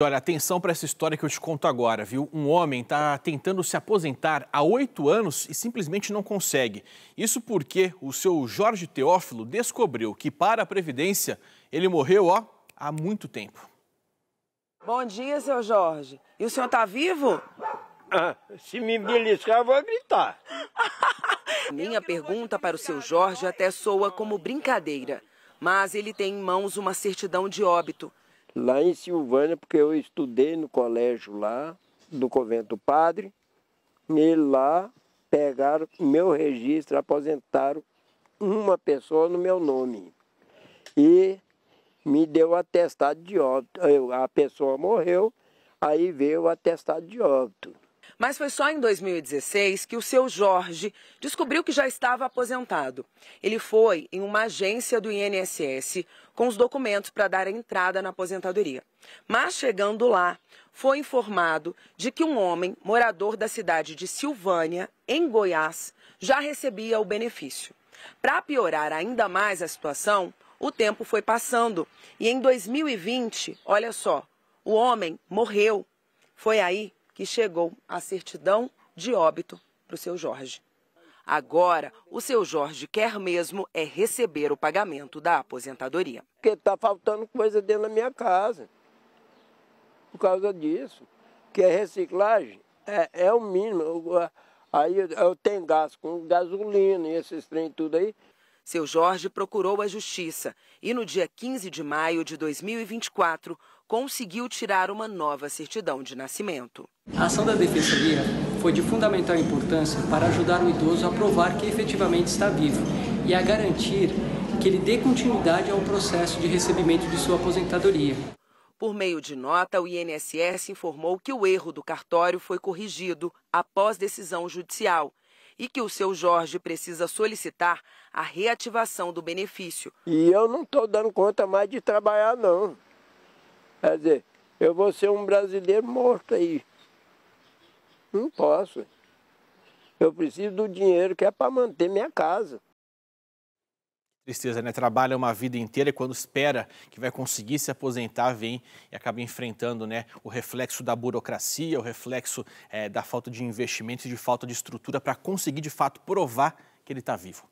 Olha, atenção para essa história que eu te conto agora, viu? Um homem está tentando se aposentar há oito anos e simplesmente não consegue. Isso porque o seu Jorge Teófilo descobriu que, para a Previdência, ele morreu, ó, há muito tempo. Bom dia, seu Jorge. E o senhor está vivo? Ah, se me beliscar, eu vou gritar. Minha pergunta para o seu Jorge até soa como brincadeira, mas ele tem em mãos uma certidão de óbito lá em Silvânia, porque eu estudei no colégio lá, do convento padre, e lá pegaram meu registro, aposentaram uma pessoa no meu nome. E me deu o atestado de óbito. A pessoa morreu, aí veio o atestado de óbito. Mas foi só em 2016 que o seu Jorge descobriu que já estava aposentado. Ele foi em uma agência do INSS com os documentos para dar entrada na aposentadoria. Mas chegando lá, foi informado de que um homem, morador da cidade de Silvânia, em Goiás, já recebia o benefício. Para piorar ainda mais a situação, o tempo foi passando e em 2020, olha só, o homem morreu. Foi aí que chegou a certidão de óbito para o seu Jorge. Agora, o seu Jorge quer mesmo é receber o pagamento da aposentadoria. Porque está faltando coisa dentro da minha casa. Por causa disso. Que é reciclagem, é, é o mínimo. Aí eu tenho gasto com gasolina e esses trem tudo aí. Seu Jorge procurou a justiça e no dia 15 de maio de 2024 conseguiu tirar uma nova certidão de nascimento. A ação da defensoria foi de fundamental importância para ajudar o idoso a provar que efetivamente está vivo e a garantir que ele dê continuidade ao processo de recebimento de sua aposentadoria. Por meio de nota, o INSS informou que o erro do cartório foi corrigido após decisão judicial e que o seu Jorge precisa solicitar a reativação do benefício. E eu não estou dando conta mais de trabalhar, não. Quer dizer, eu vou ser um brasileiro morto aí. Não posso. Eu preciso do dinheiro que é para manter minha casa. Tristeza, né? Trabalha uma vida inteira e quando espera que vai conseguir se aposentar, vem e acaba enfrentando né, o reflexo da burocracia, o reflexo é, da falta de investimento e de falta de estrutura para conseguir, de fato, provar que ele está vivo.